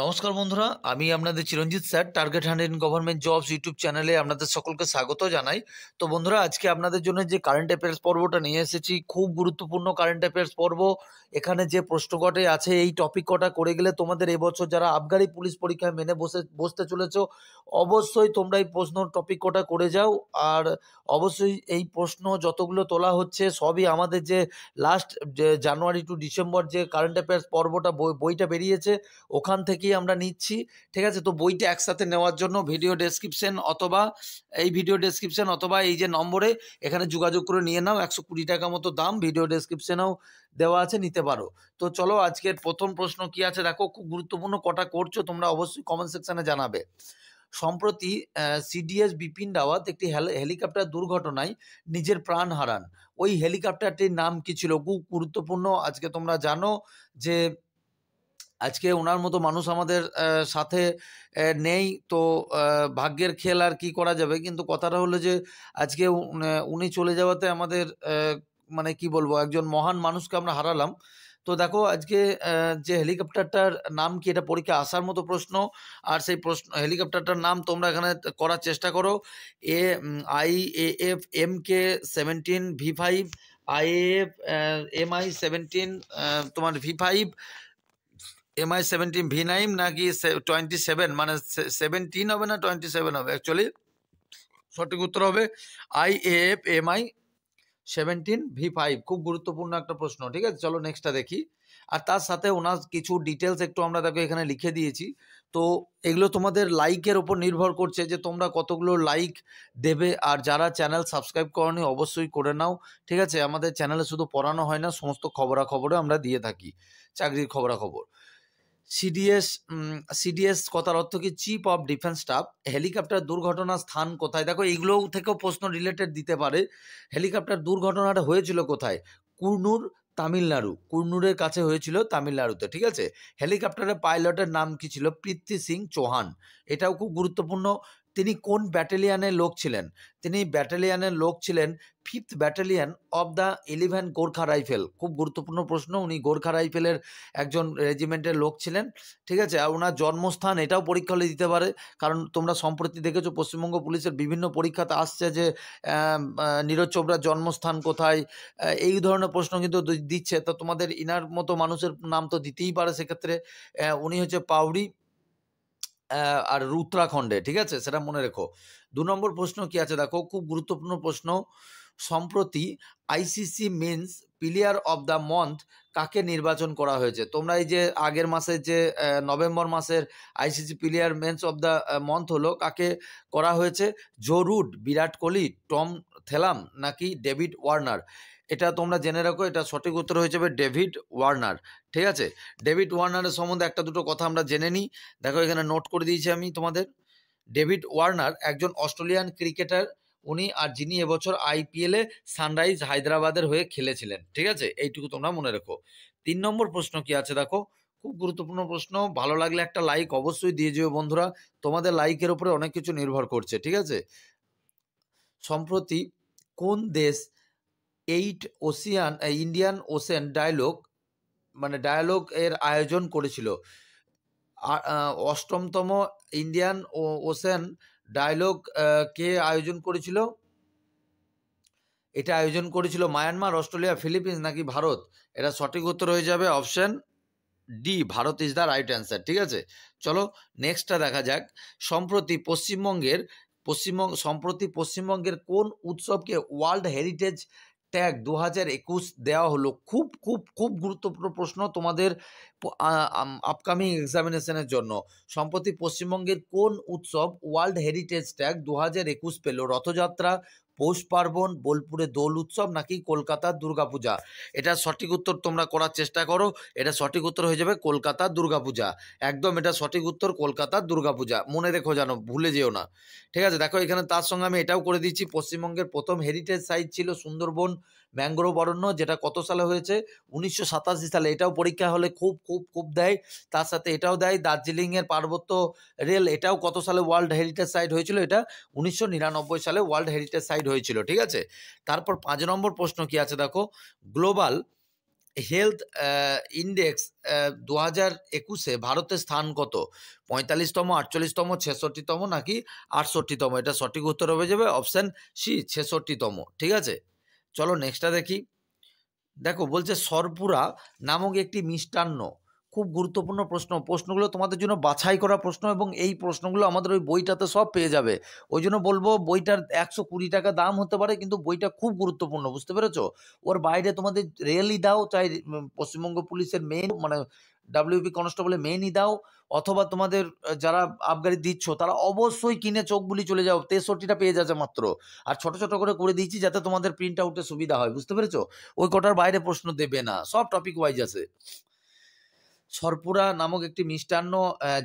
নমস্কার বন্ধুরা আমি আপনাদের Chiranjit sir target hand government jobs YouTube চ্যানেলে আপনাদের সকলকে স্বাগত জানাই তো বন্ধুরা আজকে আপনাদের জন্য যে কারেন্ট অ্যাফেয়ার্স পর্বটা নিয়ে এসেছি খুব গুরুত্বপূর্ণ কারেন্ট অ্যাফেয়ার্স পর্ব এখানে যে প্রশ্ন কটে আছে এই টপিক কটা করে গেলে তোমাদের এবছর যারা আবগারি পুলিশ পরীক্ষায় মেনে বসে বসতে চলেছ অবশ্যই তোমরা এই প্রশ্ন টপিক কটা করে যাও আর অবশ্যই এই প্রশ্ন যতগুলো তোলা হচ্ছে সবই আমাদের যে লাস্ট জানুয়ারি টু ডিসেম্বর যে কারেন্ট অ্যাফেয়ার্স পর্বটা বইটা বেরিয়েছে ওখান থেকেই আমরা নিচ্ছি ঠিক আছে তো বইটা একসাথে নেওয়ার জন্য ভিডিও ডেসক্রিপশান অথবা এই ভিডিও ডেসক্রিপশান অথবা এই যে নম্বরে এখানে যোগাযোগ করে নিয়ে নাও একশো কুড়ি টাকা মতো দাম ভিডিও ডেসক্রিপশানেও দেওয়া আছে নিতে পারো তো চলো আজকের প্রথম প্রশ্ন কি আছে দেখো খুব গুরুত্বপূর্ণ কটা করছো তোমরা অবশ্যই কমেন্ট সেকশানে জানাবে সম্প্রতি সিডিএস বিপিন রাওয়াত একটি হেলিকপ্টার দুর্ঘটনায় নিজের প্রাণ হারান ওই হেলিকপ্টারটির নাম কি ছিল খুব গুরুত্বপূর্ণ আজকে তোমরা জানো যে আজকে ওনার মতো মানুষ আমাদের সাথে নেই তো ভাগ্যের খেল আর কি করা যাবে কিন্তু কথাটা হলো যে আজকে উনি চলে যাওয়াতে আমাদের মানে কি বলবো একজন মহান মানুষকে আমরা হারালাম তো দেখো আজকে যে হেলিকপ্টারটার নাম কি এটা পরীক্ষা আসার মতো প্রশ্ন আর সেই প্রশ্ন হেলিকপ্টারটার নাম তোমরা এখানে করার চেষ্টা করো A I A F M K seventeen V five I F M I seventeen তোমার V five MI seventeen V nine নাকি টোয়েন্টি সেভেন মানে সেভেন্টিন হবে না টোয়েন্টি সেভেন হবে অ্যাকচুয়ালি সঠিক উত্তর হবে I F MI seventeen V five খুব গুরুত্বপূর্ণ একটা প্রশ্ন ঠিক আছে চলো নেক্সটটা দেখি আর তার সাথে ওনার কিছু ডিটেলস একটু আমরা তাকে এখানে লিখে দিয়েছি তো এগুলো তোমাদের লাইকের ওপর নির্ভর করছে যে তোমরা কতগুলো লাইক দেবে আর যারা চ্যানেল সাবস্ক্রাইব করনি অবশ্যই করে নাও ঠিক আছে আমাদের চ্যানেলে শুধু পড়ানো হয় না সমস্ত খবরাখবরও আমরা দিয়ে থাকি চাকরির খবরাখবর সিডিএস সিডিএস কথার অর্থ কি chief of defence staff helicopter দুর্ঘটনার স্থান কোথায় দেখো এইগুলো থেকেও প্রশ্ন রিলেটেড দিতে পারে হেলিকপ্টার দুর্ঘটনাটা হয়েছিল কোথায় কুর্নুর তামিলনাড়ু কুর্নুরের কাছে হয়েছিল তামিলনাড়ুতে ঠিক আছে হেলিকপ্টারের পাইলটের নাম কি ছিল পৃথ্বী সিং চৌহান এটাও খুব গুরুত্বপূর্ণ তিনি কোন ব্যাটালিয়ানের লোক ছিলেন তিনি ব্যাটালিয়ানের লোক ছিলেন fifth battalion of the eleven Gorkha rifle খুব গুরুত্বপূর্ণ প্রশ্ন উনি গোর্খা রাইফেলের একজন রেজিমেন্টের লোক ছিলেন ঠিক আছে আর ওনার জন্মস্থান এটাও পরীক্ষা হলে দিতে পারে কারণ তোমরা সম্প্রতি দেখেছো পশ্চিমবঙ্গ পুলিশের বিভিন্ন পরীক্ষাতে আসছে যে নীরজ চোপড়ার জন্মস্থান কোথায় এই ধরনের প্রশ্ন কিন্তু দিচ্ছে তো তোমাদের ইনার মতো মানুষের নাম তো দিতেই পারে সেক্ষেত্রে উনি হচ্ছে পাউরি আর উত্তরাখণ্ডে ঠিক আছে সেটা মনে রেখো দু নম্বর প্রশ্ন কি আছে দেখো খুব গুরুত্বপূর্ণ প্রশ্ন সম্প্রতি ICC men's player of the month কাকে নির্বাচন করা হয়েছে তোমরা এই যে আগের মাসের যে নভেম্বর মাসের ICC player men's of the month হলো কাকে করা হয়েছে Joe Root Virat Kohli Tom থেলাম নাকি ডেভিড ওয়ার্নার এটা তোমরা জেনে রাখো এটা সঠিক উত্তর হয়ে যাবে ডেভিড ওয়ার্নার ঠিক আছে ডেভিড ওয়ার্নারের সম্বন্ধে একটা দুটো কথা আমরা জেনে নিই দেখো এখানে নোট করে দিয়েছি আমি তোমাদের ডেভিড ওয়ার্নার একজন অস্ট্রেলিয়ান ক্রিকেটার উনি আর যিনি এবছর আইপিএলে সানরাইজ হায়দ্রাবাদের হয়ে খেলেছিলেন ঠিক আছে এইটুকু তোমরা মনে রেখো তিন নম্বর প্রশ্ন কি আছে দেখো খুব গুরুত্বপূর্ণ প্রশ্ন ভালো লাগলে একটা লাইক অবশ্যই দিয়ে যাবে বন্ধুরা তোমাদের লাইকের উপরে অনেক কিছু নির্ভর করছে ঠিক আছে সম্প্রতি কোন দেশ eight ocean Indian Ocean dialogue মানে ডায়ালগ এর আয়োজন করেছিল অষ্টমতম ইন্ডিয়ান ওশেন ডায়ালগ কে আয়োজন করেছিল এটা আয়োজন করেছিল মায়ানমার অস্ট্রেলিয়া ফিলিপিন্স নাকি ভারত এটা সঠিক উত্তর হয়ে যাবে option D Bharat is the right answer ঠিক আছে চলো নেক্সটটা দেখা যাক সম্প্রতি পশ্চিমবঙ্গের পশ্চিমবঙ্গ সম্প্রতি পশ্চিমবঙ্গের কোন উৎসবকে ওয়ার্ল্ড হেরিটেজ ট্যাগ দু হাজার একুশ দেওয়া হলো খুব খুব খুব গুরুত্বপূর্ণ প্রশ্ন তোমাদের আপকামিং এক্সামিনেশনের জন্য সম্প্রতি পশ্চিমবঙ্গের কোন উৎসব ওয়ার্ল্ড হেরিটেজ ট্যাগ দু হাজার একুশ পেল রথযাত্রা পৌষ পার্বণ বোলপুরে দোল উৎসব নাকি কলকাতার দুর্গাপূজা এটা সঠিক উত্তর তোমরা করার চেষ্টা করো এটা সঠিক উত্তর হয়ে যাবে কলকাতার দুর্গাপূজা একদম এটা সঠিক উত্তর কলকাতার দুর্গাপূজা মনে রেখো জানো ভুলে যেও না ঠিক আছে দেখো এখানে তার সঙ্গে আমি এটাও করে দিচ্ছি পশ্চিমবঙ্গের প্রথম হেরিটেজ সাইট ছিল সুন্দরবন ম্যাঙ্গ্রোভ অরণ্য যেটা কত সালে হয়েছে উনিশশো সালে এটাও পরীক্ষা হলে খুব খুব খুব দেয় তার সাথে এটাও দেয় দার্জিলিংয়ের পার্বত্য রেল এটাও কত সালে ওয়ার্ল্ড হেরিটেজ সাইট হয়েছিল এটা উনিশশো সালে ওয়ার্ল্ড হেরিটেজ সাইট হয়েছিল ঠিক আছে তারপর পাঁচ নম্বর প্রশ্ন কি আছে দেখো গ্লোবাল হেলথ ইন্ডেক্স দু হাজার একুশে ভারতের স্থান কত পঁয়তাল্লিশতম আটচল্লিশতম ছেষট্টিতম নাকি আটষট্টিতম এটা সঠিক উত্তর হয়ে যাবে অপশান সি ছেষট্টিতম ঠিক আছে চলো নেক্সটটা দেখি দেখো বলছে সরপুরা নামক একটি মিষ্টান্ন খুব গুরুত্বপূর্ণ প্রশ্ন প্রশ্নগুলো তোমাদের জন্য বাছাই করা প্রশ্ন এবং এই প্রশ্নগুলো আমাদের ওই বইটাতে সব পেয়ে যাবে ওই জন্য বলবো বইটার একশো কুড়ি টাকা দাম হতে পারে কিন্তু বইটা খুব গুরুত্বপূর্ণ বুঝতে পেরেছো ওর বাইরে তোমাদের রেলি দাও চাই পশ্চিমবঙ্গ পুলিশের মেন মানে ডাব্লিউপি কনস্টেবলে মেনই দাও অথবা তোমাদের যারা আবগারি দিচ্ছ তারা অবশ্যই কিনে চোখ বুলি চলে যাও তেষট্টিটা পেয়ে যাচ্ছে মাত্র আর ছোট ছোট করে করে দিয়েছি যাতে তোমাদের প্রিন্ট আউটে সুবিধা হয় বুঝতে পেরেছো ওই কটার বাইরে প্রশ্ন দেবে না সব টপিক ওয়াইজ আছে সরপুরা নামক একটি মিষ্টান্ন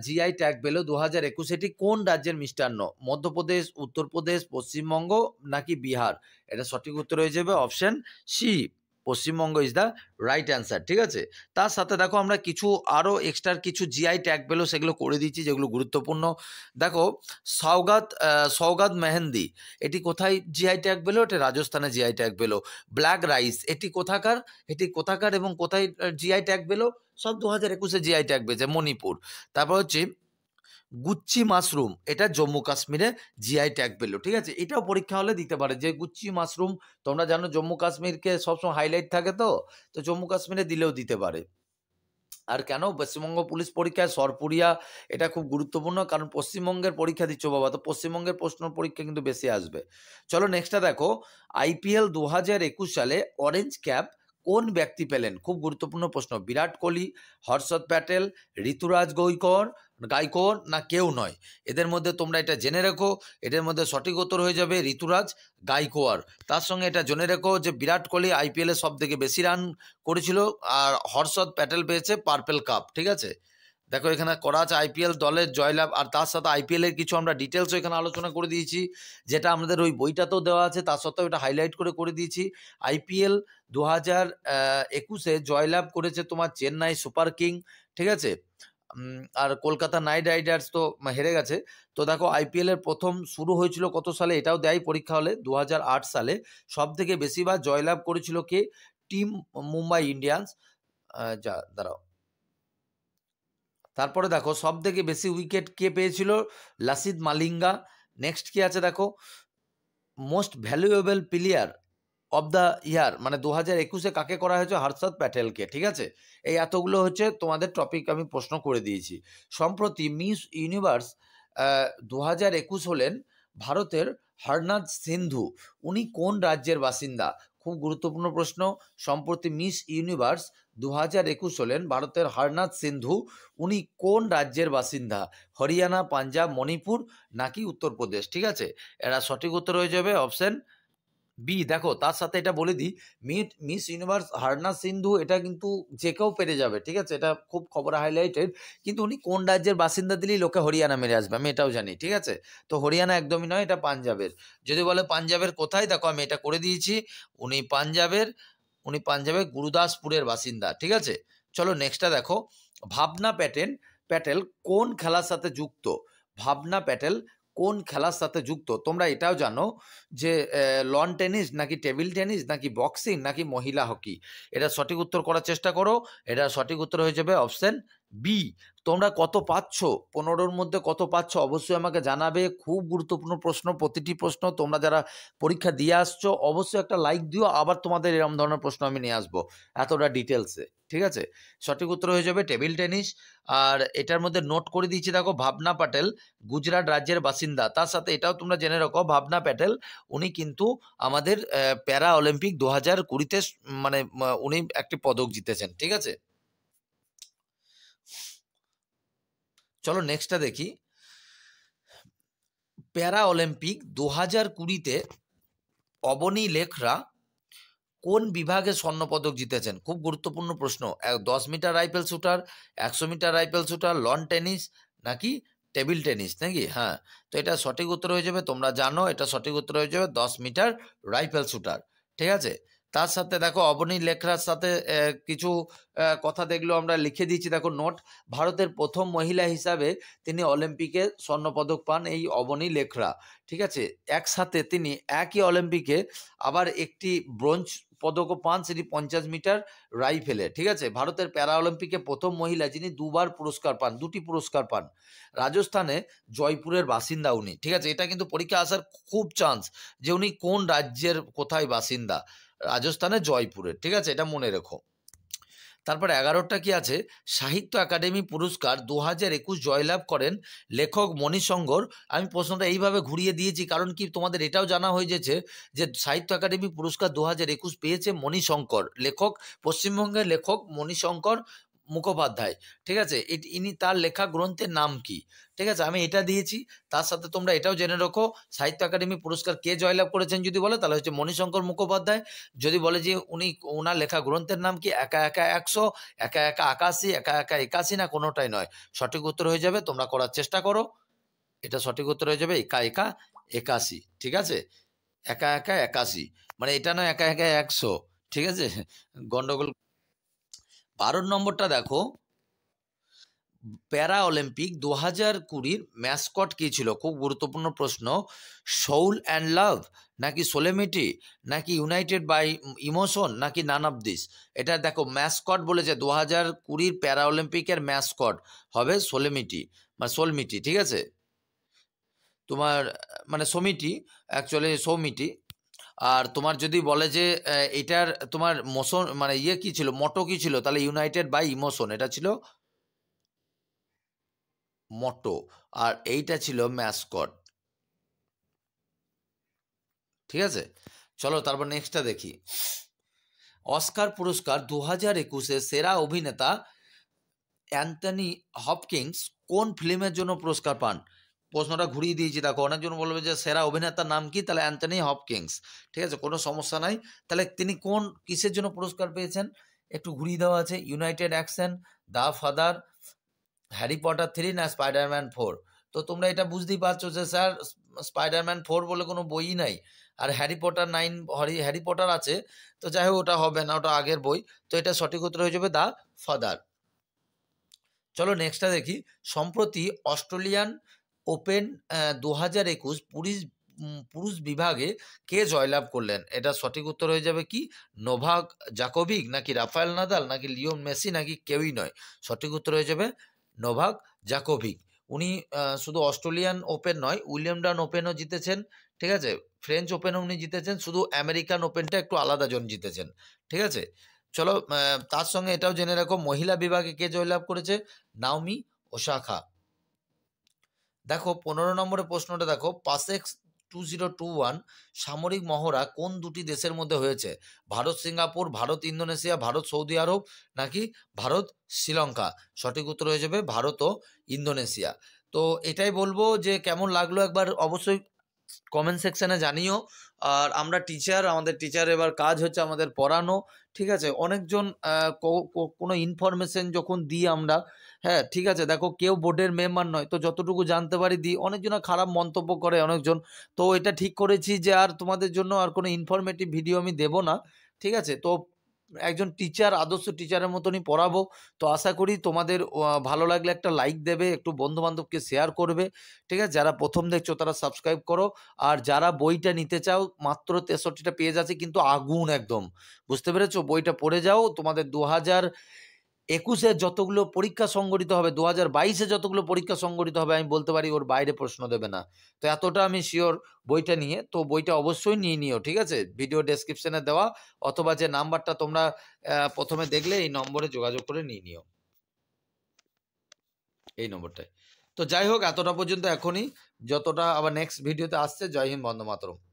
জিআই ট্যাগ পেল দু হাজার একুশ এটি কোন রাজ্যের মিষ্টান্ন মধ্যপ্রদেশ উত্তরপ্রদেশ পশ্চিমবঙ্গ নাকি বিহার এটা সঠিক উত্তর হয়ে যাবে option C Paschimbanga is the right answer ঠিক আছে তার সাথে দেখো আমরা কিছু আরও এক্সট্রার কিছু জিআই ট্যাগ পেলো সেগুলো করে দিচ্ছি যেগুলো গুরুত্বপূর্ণ দেখো সৌগাত সৌগাত মেহেন্দি এটি কোথায় জিআই ট্যাগ পেলো এটি রাজস্থানে জিআই ট্যাগ পেলো ব্ল্যাক রাইস এটি কোথাকার এটি কোথাকার এবং কোথায় জিআই ট্যাগ পেলো সব দু হাজার একুশে জিআই ট্যাগ পেয়েছে মণিপুর তারপর হচ্ছে গুচ্ছি মাশরুম এটা জম্মু কাশ্মীরে জিআই ট্যাগ পেল ঠিক আছে এটাও পরীক্ষা হলে দিতে পারে যে গুচ্ছি মাশরুম তোমরা জানো জম্মু কাশ্মীরকে সবসময় হাইলাইট থাকে তো তো জম্মু কাশ্মীরে দিলেও দিতে পারে আর কেন পশ্চিমবঙ্গ পুলিশ পরীক্ষায় সরপুরিয়া এটা খুব গুরুত্বপূর্ণ কারণ পশ্চিমবঙ্গের পরীক্ষা দিচ্ছ বাবা তো পশ্চিমবঙ্গের প্রশ্ন পরীক্ষা কিন্তু বেশি আসবে চলো নেক্সটটা দেখো আইপিএল দু হাজার একুশ সালে অরেঞ্জ ক্যাপ কোন ব্যক্তি পেলেন খুব গুরুত্বপূর্ণ প্রশ্ন বিরাট কোহলি হর্ষদ প্যাটেল ঋতুরাজ গৈকর গাইকর না কেউ নয় এদের মধ্যে তোমরা এটা জেনে রেখো এদের মধ্যে সঠিক উত্তর হয়ে যাবে ঋতুরাজ গাইকোয়ার তার সঙ্গে এটা জেনে রেখো যে বিরাট কোহলি আইপিএলে সব থেকে বেশি রান করেছিল আর হর্ষদ প্যাটেল পেয়েছে পার্পেল কাপ ঠিক আছে দেখো এখানে করা আছে আইপিএল দলের জয়লাভ আর তার সাথে আইপিএলের কিছু আমরা ডিটেলসও এখানে আলোচনা করে দিয়েছি যেটা আমাদের ওই বইটাতেও দেওয়া আছে তার সত্ত্বেও এটা হাইলাইট করে করে দিয়েছি আইপিএল দু হাজার একুশে জয়লাভ করেছে তোমার চেন্নাই সুপার কিং ঠিক আছে আর কলকাতা নাইট রাইডার্স তো হেরে গেছে তো দেখো আইপিএলের প্রথম শুরু হয়েছিল কত সালে এটাও দেয় পরীক্ষা হলে দু সালে সব থেকে বেশিরভাগ জয়লাভ করেছিল কে টিম মুম্বাই ইন্ডিয়ান্স যা দাঁড়াও তারপরে দেখো সব থেকে বেশি উইকেট কে পেয়েছিল লাসিদ মালিঙ্গা নেক্সট কি আছে দেখো most valuable player of the year মানে দু হাজার একুশে কাকে করা হয়েছে হর্ষদ প্যাটেলকে ঠিক আছে এই এতগুলো হচ্ছে তোমাদের টপিক আমি প্রশ্ন করে দিয়েছি সম্প্রতি মিস ইউনিভার্স দু হাজার একুশ হলেন ভারতের হরনাথ সিন্ধু উনি কোন রাজ্যের বাসিন্দা খুব গুরুত্বপূর্ণ প্রশ্ন সম্প্রতি মিস ইউনিভার্স দু হাজার একুশ হলেন ভারতের হারনাথ সিন্ধু উনি কোন রাজ্যের বাসিন্দা হরিয়ানা পাঞ্জাব মণিপুর নাকি উত্তরপ্রদেশ ঠিক আছে এরা সঠিক উত্তর হয়ে যাবে অপশন বি দেখো তার সাথে এটা বলে দিই meet Miss Universe Harnaaz Sindhu এটা কিন্তু যে কেউ পেরে যাবে ঠিক আছে এটা খুব খবর হাইলাইটেড কিন্তু উনি কোন রাজ্যের বাসিন্দা দিলেই লোকে হরিয়ানা মেরে আসবে আমি এটাও জানি ঠিক আছে তো হরিয়ানা একদমই নয় এটা পাঞ্জাবের যদি বলে পাঞ্জাবের কোথায় দেখো আমি এটা করে দিয়েছি উনি পাঞ্জাবের উনি পাঞ্জাবের গুরুদাসপুরের বাসিন্দা ঠিক আছে চলো নেক্সটটা দেখো ভাবনা প্যাটেল প্যাটেল কোন খেলার সাথে যুক্ত ভাবনা প্যাটেল কোন খেলার সাথে যুক্ত তোমরা এটাও জানো যে লন টেনিস নাকি টেবিল টেনিস নাকি বক্সিং নাকি মহিলা হকি এটা সঠিক উত্তর করার চেষ্টা করো এটা সঠিক উত্তর হয়ে যাবে অপশান বি তোমরা কত পাচ্ছ পনেরোর মধ্যে কত পাচ্ছ অবশ্যই আমাকে জানাবে খুব গুরুত্বপূর্ণ প্রশ্ন প্রতিটি প্রশ্ন তোমরা যারা পরীক্ষা দিয়ে আসছো অবশ্যই একটা লাইক দিও আবার তোমাদের এরম ধরনের প্রশ্ন আমি নিয়ে আসবো এতটা ডিটেলসে ঠিক আছে সঠিক উত্তর হয়ে যাবে টেবিল টেনিস আর এটার মধ্যে নোট করে দিয়েছি দেখো ভাবনা প্যাটেল গুজরাট রাজ্যের বাসিন্দা তার সাথে এটাও তোমরা জেনে রাখো ভাবনা প্যাটেল উনি কিন্তু আমাদের প্যারা অলিম্পিক দু হাজার কুড়িতে মানে উনি একটি পদক জিতেছেন ঠিক আছে চলো নেক্সটটা দেখি প্যারা অলিম্পিক দু হাজার কুড়িতে অবনী লেখরা কোন বিভাগে স্বর্ণপদক জিতেছেন খুব গুরুত্বপূর্ণ প্রশ্ন দশ মিটার রাইফেল শুটার একশো metre rifle shooter lawn tennis নাকি টেবিল টেনিস নাকি হ্যাঁ তো এটা সঠিক উত্তর হয়ে যাবে তোমরা জানো এটা সঠিক উত্তর হয়ে যাবে দশ মিটার রাইফেল শুটার ঠিক আছে তার সাথে দেখো অবনী লেখরার সাথে কিছু কথা দেখলো আমরা লিখে দিয়েছি দেখো নোট ভারতের প্রথম মহিলা হিসাবে তিনি অলিম্পিকে স্বর্ণপদক পান এই অবনী লেখরা ঠিক আছে একসাথে তিনি একই অলিম্পিকে আবার একটি ব্রোঞ্জ পদকও পান সেটি পঞ্চাশ মিটার রাইফেলে ঠিক আছে ভারতের প্যারা অলিম্পিকে প্রথম মহিলা যিনি দুবার পুরস্কার পান দুটি পুরস্কার পান রাজস্থানে জয়পুরের বাসিন্দা উনি ঠিক আছে এটা কিন্তু পরীক্ষা আসার খুব চান্স যে উনি কোন রাজ্যের কোথায় বাসিন্দা রাজস্থানের জয়পুরের ঠিক আছে এটা মনে রেখো তারপর এগারোটা কি আছে সাহিত্য একাডেমি পুরস্কার দু হাজার একুশ জয়লাভ করেন লেখক মণিশঙ্কর আমি প্রশ্নটা এইভাবে ঘুরিয়ে দিয়েছি কারণ কি তোমাদের এটাও জানা হয়ে গেছে যে সাহিত্য একাডেমি পুরস্কার দু হাজার একুশ পেয়েছে মণিশঙ্কর লেখক পশ্চিমবঙ্গের লেখক মণিশঙ্কর মুখোপাধ্যায় ঠিক আছে ইনি তার লেখা গ্রন্থের নাম কি ঠিক আছে আমি এটা দিয়েছি তার সাথে তোমরা এটাও জেনে রাখো সাহিত্য একাডেমি পুরস্কার কে জয়লাভ করেছেন যদি বলে তাহলে হচ্ছে মণিশঙ্কর মুখোপাধ্যায় যদি বলে যে উনি ওনার লেখা গ্রন্থের নাম কি একা একা একশো একা একা আকাশি একা একা একাশি না কোনোটাই নয় সঠিক উত্তর হয়ে যাবে তোমরা করার চেষ্টা করো এটা সঠিক উত্তর হয়ে যাবে একা একা একাশি ঠিক আছে একা একা একাশি মানে এটা নয় একা একা একশো ঠিক আছে গন্ডগোল বারো নম্বরটা দেখো প্যারা অলিম্পিক দু হাজার কুড়ির ম্যাসকট কী ছিল খুব গুরুত্বপূর্ণ প্রশ্ন সৌল অ্যান্ড লাভ নাকি সোলেমিটি নাকি ইউনাইটেড বাই ইমোশন নাকি নান অফ দিস এটা দেখো ম্যাসকট বলেছে দু হাজার কুড়ির প্যারা অলিম্পিকের ম্যাসকট হবে সোলেমিটি মানে সোলমিটি ঠিক আছে তোমার মানে সমিটি অ্যাকচুয়ালি সৌমিটি আর তোমার যদি বলে যে এটার তোমার মোশন মানে ইয়ে কি ছিল মটো কি ছিল তাহলে ইউনাইটেড বাই ইমোশন এটা ছিল মটো আর এইটা ছিল ম্যাসকট ঠিক আছে চলো তারপর নেক্সটটা দেখি অস্কার পুরস্কার দু হাজার একুশে সেরা অভিনেতা অ্যান্থনি হপকিংস কোন ফিল্মের জন্য পুরস্কার পান প্রশ্নটা ঘুরিয়ে দিয়েছি দেখো অনেকজন বলবে যে সেরা অভিনেতার নাম কি তাহলে অ্যান্থনি হপকিংস ঠিক আছে কোনো সমস্যা নাই তাহলে তিনি কোন কিসের জন্য পুরস্কার পেয়েছেন একটু ঘুরিয়ে দেওয়া আছে united action the father Harry Potter three না স্পাইডারম্যান ফোর তো তোমরা এটা বুঝতেই পারছো যে স্যার স্পাইডারম্যান ফোর বলে কোনো বইই নাই আর Harry Potter nine Harry Harry Potter আছে তো যাই হোক ওটা হবে না ওটা আগের বই তো এটা সঠিক উত্তর হয়ে যাবে দ্য ফাদার চলো নেক্সটটা দেখি সম্প্রতি অস্ট্রেলিয়ান ওপেন দু হাজার একুশ পুরুষ পুরুষ বিভাগে কে জয়লাভ করলেন এটা সঠিক উত্তর হয়ে যাবে কি নোভাক জাকোভিক নাকি রাফায়েল নাদাল নাকি লিওন মেসি নাকি কেউই নয় সঠিক উত্তর হয়ে যাবে নোভাক জাকোভিক উনি শুধু অস্ট্রেলিয়ান ওপেন নয় উইলিয়ামডান ওপেনও জিতেছেন ঠিক আছে ফ্রেঞ্চ ওপেনও উনি জিতেছেন শুধু আমেরিকান ওপেনটা একটু আলাদা জন জিতেছেন ঠিক আছে চলো তার সঙ্গে এটাও জেনে রাখো মহিলা বিভাগে কে জয়লাভ করেছে নাওমি ওশাখা দেখো পনেরো নম্বরের প্রশ্নটা দেখো PASSEX two zero two one সামরিক মহড়া কোন দুটি দেশের মধ্যে হয়েছে Bharat Singapore Bharat Indonesia Bharat Saudi Arab নাকি ভারত শ্রীলঙ্কা সঠিক উত্তর হয়ে যাবে ভারত ও ইন্দোনেশিয়া তো এটাই বলবো যে কেমন লাগলো একবার অবশ্যই কমেন্ট সেকশানে জানিও আর আমরা টিচার আমাদের টিচার এবার কাজ হচ্ছে আমাদের পড়ানো ঠিক আছে অনেকজন কোনো ইনফরমেশন যখন দিই আমরা হ্যাঁ ঠিক আছে দেখো কেউ বোর্ডের মেম্বার নয় তো যতটুকু জানতে পারি দিই অনেকজন খারাপ মন্তব্য করে অনেকজন তো এটা ঠিক করেছি যে আর তোমাদের জন্য আর কোনো ইনফরমেটিভ ভিডিও আমি দেব না ঠিক আছে তো একজন টিচার আদর্শ টিচারের মতনই পড়াবো তো আশা করি তোমাদের ভালো লাগলে একটা লাইক দেবে একটু বন্ধুবান্ধবকে শেয়ার করবে ঠিক আছে যারা প্রথম দেখছো তারা সাবস্ক্রাইব করো আর যারা বইটা নিতে চাও মাত্র তেষট্টিটা পেজ আছে কিন্তু আগুন একদম বুঝতে পেরেছো বইটা পড়ে যাও তোমাদের দু হাজার একুশে যতগুলো পরীক্ষা সংগঠিত হবে দু হাজার বাইশে যতগুলো পরীক্ষা সংগঠিত হবে আমি বলতে পারি ওর বাইরে প্রশ্ন দেবে না তো এতটা আমি শিওর বইটা নিয়ে তো বইটা অবশ্যই নিয়ে নিও ঠিক আছে ভিডিও ডেসক্রিপশানে দেওয়া অথবা যে নাম্বারটা তোমরা প্রথমে দেখলে এই নম্বরে যোগাযোগ করে নিয়ে নিও এই নম্বরটায় তো যাই হোক এতটা পর্যন্ত এখনই যতটা আবার নেক্সট ভিডিওতে আসছে জয় হিন্দ বন্দে